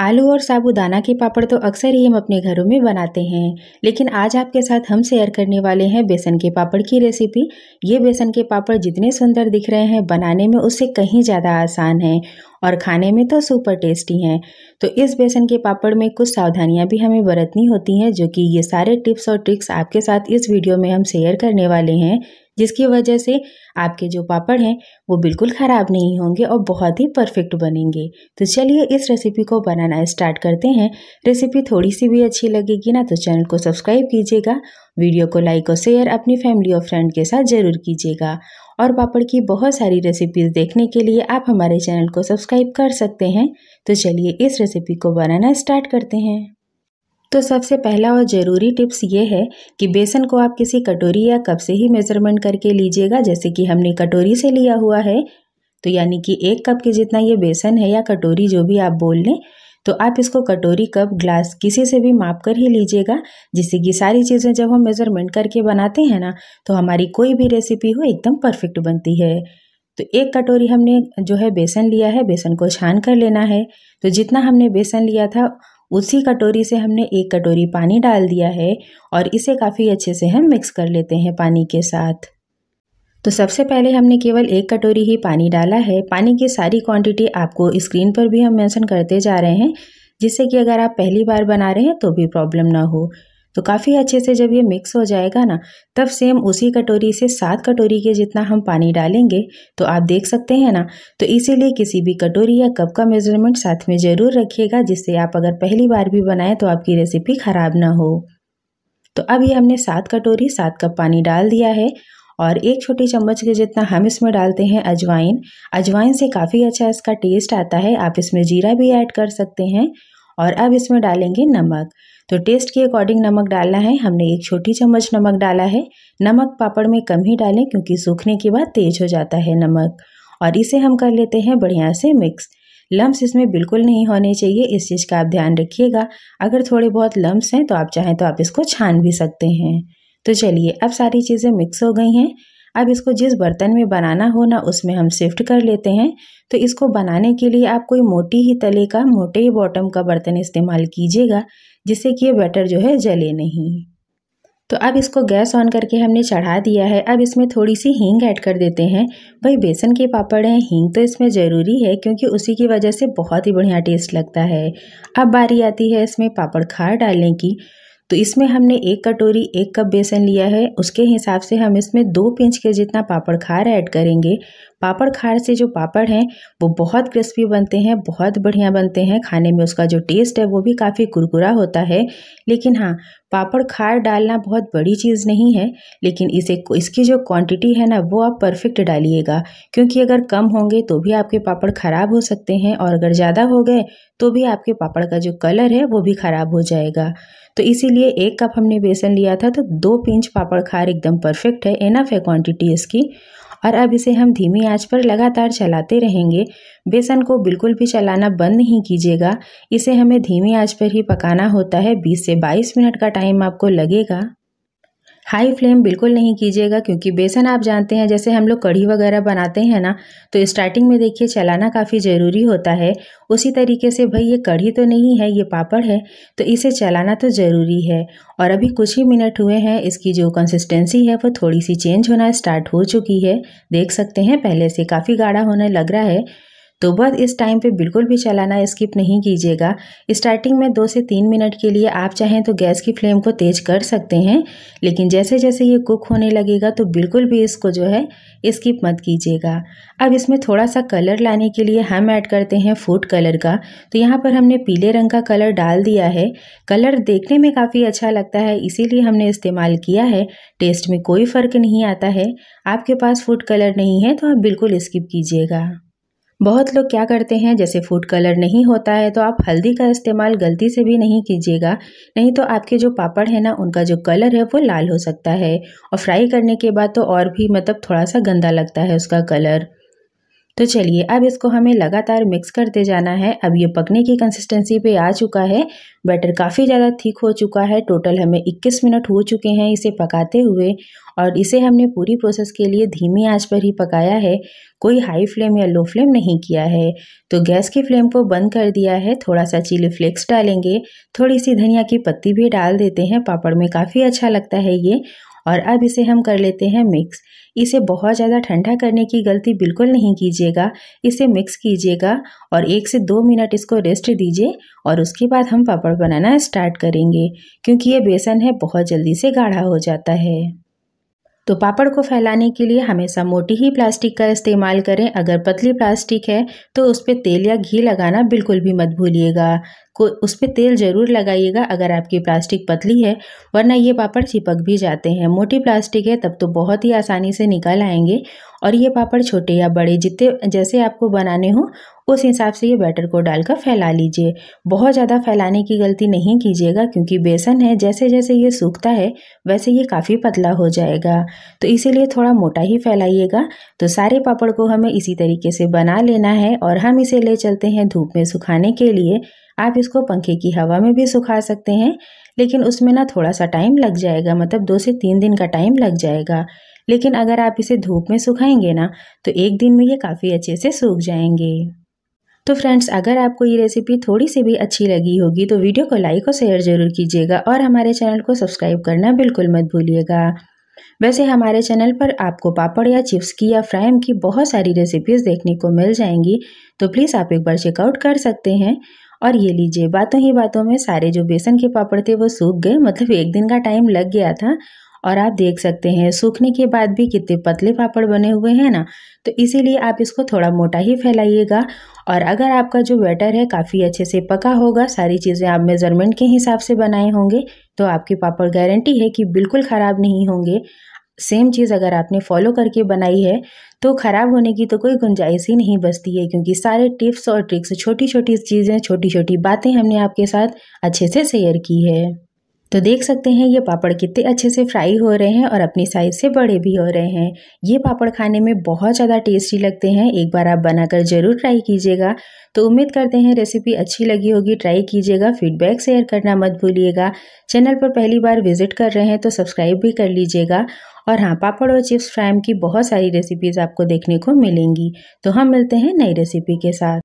आलू और साबुदाना के पापड़ तो अक्सर ही हम अपने घरों में बनाते हैं लेकिन आज आपके साथ हम शेयर करने वाले हैं बेसन के पापड़ की रेसिपी ये बेसन के पापड़ जितने सुंदर दिख रहे हैं बनाने में उससे कहीं ज़्यादा आसान है और खाने में तो सुपर टेस्टी हैं तो इस बेसन के पापड़ में कुछ सावधानियां भी हमें बरतनी होती हैं जो कि ये सारे टिप्स और ट्रिक्स आपके साथ इस वीडियो में हम शेयर करने वाले हैं जिसकी वजह से आपके जो पापड़ हैं वो बिल्कुल ख़राब नहीं होंगे और बहुत ही परफेक्ट बनेंगे तो चलिए इस रेसिपी को बनाना स्टार्ट करते हैं रेसिपी थोड़ी सी भी अच्छी लगेगी ना तो चैनल को सब्सक्राइब कीजिएगा वीडियो को लाइक और शेयर अपनी फैमिली और फ्रेंड के साथ ज़रूर कीजिएगा और पापड़ की बहुत सारी रेसिपीज़ देखने के लिए आप हमारे चैनल को सब्सक्राइब कर सकते हैं तो चलिए इस रेसिपी को बनाना स्टार्ट करते हैं तो सबसे पहला और ज़रूरी टिप्स ये है कि बेसन को आप किसी कटोरी या कप से ही मेज़रमेंट करके लीजिएगा जैसे कि हमने कटोरी से लिया हुआ है तो यानी कि एक कप के जितना ये बेसन है या कटोरी जो भी आप बोल लें तो आप इसको कटोरी कप ग्लास किसी से भी माप कर ही लीजिएगा जिससे कि सारी चीज़ें जब हम मेज़रमेंट करके बनाते हैं ना तो हमारी कोई भी रेसिपी हो एकदम परफेक्ट बनती है तो एक कटोरी हमने जो है बेसन लिया है बेसन को छान कर लेना है तो जितना हमने बेसन लिया था उसी कटोरी से हमने एक कटोरी पानी डाल दिया है और इसे काफ़ी अच्छे से हम मिक्स कर लेते हैं पानी के साथ तो सबसे पहले हमने केवल एक कटोरी ही पानी डाला है पानी की सारी क्वांटिटी आपको स्क्रीन पर भी हम मेंशन करते जा रहे हैं जिससे कि अगर आप पहली बार बना रहे हैं तो भी प्रॉब्लम ना हो तो काफ़ी अच्छे से जब ये मिक्स हो जाएगा ना तब सेम उसी कटोरी से सात कटोरी के जितना हम पानी डालेंगे तो आप देख सकते हैं ना तो इसीलिए किसी भी कटोरी या कप का मेजरमेंट साथ में ज़रूर रखिएगा जिससे आप अगर पहली बार भी बनाएं तो आपकी रेसिपी ख़राब ना हो तो अब ये हमने सात कटोरी सात कप पानी डाल दिया है और एक छोटी चम्मच के जितना हम इसमें डालते हैं अजवाइन अजवाइन से काफ़ी अच्छा इसका टेस्ट आता है आप इसमें जीरा भी ऐड कर सकते हैं और अब इसमें डालेंगे नमक तो टेस्ट के अकॉर्डिंग नमक डालना है हमने एक छोटी चम्मच नमक डाला है नमक पापड़ में कम ही डालें क्योंकि सूखने के बाद तेज हो जाता है नमक और इसे हम कर लेते हैं बढ़िया से मिक्स लम्ब इसमें बिल्कुल नहीं होने चाहिए इस चीज़ का आप ध्यान रखिएगा अगर थोड़े बहुत लम्ब हैं तो आप चाहें तो आप इसको छान भी सकते हैं तो चलिए अब सारी चीज़ें मिक्स हो गई हैं अब इसको जिस बर्तन में बनाना हो ना उसमें हम शिफ्ट कर लेते हैं तो इसको बनाने के लिए आप कोई मोटी ही तले का मोटे ही बॉटम का बर्तन इस्तेमाल कीजिएगा जिससे कि ये बैटर जो है जले नहीं तो अब इसको गैस ऑन करके हमने चढ़ा दिया है अब इसमें थोड़ी सी हींग ऐड कर देते हैं भाई बेसन के पापड़ हैं हींग तो इसमें ज़रूरी है क्योंकि उसी की वजह से बहुत ही बढ़िया टेस्ट लगता है अब बारी आती है इसमें पापड़ खार डालने की तो इसमें हमने एक कटोरी एक कप बेसन लिया है उसके हिसाब से हम इसमें दो पिंच के जितना पापड़ खार ऐड करेंगे पापड़ खार से जो पापड़ हैं वो बहुत क्रिस्पी बनते हैं बहुत बढ़िया बनते हैं खाने में उसका जो टेस्ट है वो भी काफ़ी कुरकुरा होता है लेकिन हाँ पापड़ खार डालना बहुत बड़ी चीज़ नहीं है लेकिन इसे इसकी जो क्वांटिटी है ना वो आप परफेक्ट डालिएगा क्योंकि अगर कम होंगे तो भी आपके पापड़ ख़राब हो सकते हैं और अगर ज़्यादा हो गए तो भी आपके पापड़ का जो कलर है वो भी ख़राब हो जाएगा तो इसीलिए एक कप हमने बेसन लिया था तो दो पिंच पापड़ खार एकदम परफेक्ट है एनफ है क्वान्टिटी इसकी और अब इसे हम धीमी आंच पर लगातार चलाते रहेंगे बेसन को बिल्कुल भी चलाना बंद नहीं कीजिएगा इसे हमें धीमी आंच पर ही पकाना होता है 20 से 22 मिनट का टाइम आपको लगेगा हाई फ्लेम बिल्कुल नहीं कीजिएगा क्योंकि बेसन आप जानते हैं जैसे हम लोग कढ़ी वगैरह बनाते हैं ना तो स्टार्टिंग में देखिए चलाना काफ़ी ज़रूरी होता है उसी तरीके से भाई ये कढ़ी तो नहीं है ये पापड़ है तो इसे चलाना तो ज़रूरी है और अभी कुछ ही मिनट हुए हैं इसकी जो कंसिस्टेंसी है वो थोड़ी सी चेंज होना स्टार्ट हो चुकी है देख सकते हैं पहले से काफ़ी गाढ़ा होने लग रहा है तो बस इस टाइम पे बिल्कुल भी चलाना स्किप नहीं कीजिएगा स्टार्टिंग में दो से तीन मिनट के लिए आप चाहें तो गैस की फ्लेम को तेज कर सकते हैं लेकिन जैसे जैसे ये कुक होने लगेगा तो बिल्कुल भी इसको जो है स्किप मत कीजिएगा अब इसमें थोड़ा सा कलर लाने के लिए हम ऐड करते हैं फूड कलर का तो यहाँ पर हमने पीले रंग का कलर डाल दिया है कलर देखने में काफ़ी अच्छा लगता है इसीलिए हमने इस्तेमाल किया है टेस्ट में कोई फ़र्क नहीं आता है आपके पास फूड कलर नहीं है तो आप बिल्कुल स्किप कीजिएगा बहुत लोग क्या करते हैं जैसे फूड कलर नहीं होता है तो आप हल्दी का इस्तेमाल गलती से भी नहीं कीजिएगा नहीं तो आपके जो पापड़ है ना उनका जो कलर है वो लाल हो सकता है और फ्राई करने के बाद तो और भी मतलब थोड़ा सा गंदा लगता है उसका कलर तो चलिए अब इसको हमें लगातार मिक्स करते जाना है अब ये पकने की कंसिस्टेंसी पे आ चुका है बैटर काफ़ी ज़्यादा थिक हो चुका है टोटल हमें 21 मिनट हो चुके हैं इसे पकाते हुए और इसे हमने पूरी प्रोसेस के लिए धीमी आंच पर ही पकाया है कोई हाई फ्लेम या लो फ्लेम नहीं किया है तो गैस की फ्लेम को बंद कर दिया है थोड़ा सा चिली फ्लेक्स डालेंगे थोड़ी सी धनिया की पत्ती भी डाल देते हैं पापड़ में काफ़ी अच्छा लगता है ये और अब इसे हम कर लेते हैं मिक्स इसे बहुत ज़्यादा ठंडा करने की गलती बिल्कुल नहीं कीजिएगा इसे मिक्स कीजिएगा और एक से दो मिनट इसको रेस्ट दीजिए और उसके बाद हम पापड़ बनाना स्टार्ट करेंगे क्योंकि ये बेसन है बहुत जल्दी से गाढ़ा हो जाता है तो पापड़ को फैलाने के लिए हमेशा मोटी ही प्लास्टिक का इस्तेमाल करें अगर पतली प्लास्टिक है तो उस पर तेल या घी लगाना बिल्कुल भी मत भूलिएगा को उस पर तेल ज़रूर लगाइएगा अगर आपकी प्लास्टिक पतली है वरना ये पापड़ चिपक भी जाते हैं मोटी प्लास्टिक है तब तो बहुत ही आसानी से निकल आएंगे और ये पापड़ छोटे या बड़े जितने जैसे आपको बनाने हों उस हिसाब से ये बैटर को डालकर फैला लीजिए बहुत ज़्यादा फैलाने की गलती नहीं कीजिएगा क्योंकि बेसन है जैसे जैसे ये सूखता है वैसे ये काफ़ी पतला हो जाएगा तो इसीलिए थोड़ा मोटा ही फैलाइएगा तो सारे पापड़ को हमें इसी तरीके से बना लेना है और हम इसे ले चलते हैं धूप में सुखाने के लिए आप इसको पंखे की हवा में भी सुखा सकते हैं लेकिन उसमें ना थोड़ा सा टाइम लग जाएगा मतलब दो से तीन दिन का टाइम लग जाएगा लेकिन अगर आप इसे धूप में सुखाएंगे ना तो एक दिन में ये काफ़ी अच्छे से सूख जाएंगे तो फ्रेंड्स अगर आपको ये रेसिपी थोड़ी सी भी अच्छी लगी होगी तो वीडियो को लाइक और शेयर ज़रूर कीजिएगा और हमारे चैनल को सब्सक्राइब करना बिल्कुल मत भूलिएगा वैसे हमारे चैनल पर आपको पापड़ या चिप्स की या फ्राइम की बहुत सारी रेसिपीज़ देखने को मिल जाएंगी तो प्लीज़ आप एक बार चेकआउट कर सकते हैं और ये लीजिए बातों ही बातों में सारे जो बेसन के पापड़ थे वो सूख गए मतलब एक दिन का टाइम लग गया था और आप देख सकते हैं सूखने के बाद भी कितने पतले पापड़ बने हुए हैं ना तो इसीलिए आप इसको थोड़ा मोटा ही फैलाइएगा और अगर आपका जो बैटर है काफ़ी अच्छे से पका होगा सारी चीज़ें आप मेज़रमेंट के हिसाब से बनाए होंगे तो आपके पापड़ गारंटी है कि बिल्कुल ख़राब नहीं होंगे सेम चीज़ अगर आपने फॉलो करके बनाई है तो ख़राब होने की तो कोई गुंजाइश ही नहीं बचती है क्योंकि सारे टिप्स और ट्रिक्स छोटी छोटी चीज़ें छोटी छोटी बातें हमने आपके साथ अच्छे से शेयर की है तो देख सकते हैं ये पापड़ कितने अच्छे से फ्राई हो रहे हैं और अपनी साइज़ से बड़े भी हो रहे हैं ये पापड़ खाने में बहुत ज़्यादा टेस्टी लगते हैं एक बार आप बनाकर ज़रूर ट्राई कीजिएगा तो उम्मीद करते हैं रेसिपी अच्छी लगी होगी ट्राई कीजिएगा फीडबैक शेयर करना मत भूलिएगा चैनल पर पहली बार विजिट कर रहे हैं तो सब्सक्राइब भी कर लीजिएगा और हाँ पापड़ और चिप्स फ्राइम की बहुत सारी रेसिपीज़ आपको देखने को मिलेंगी तो हम मिलते हैं नई रेसिपी के साथ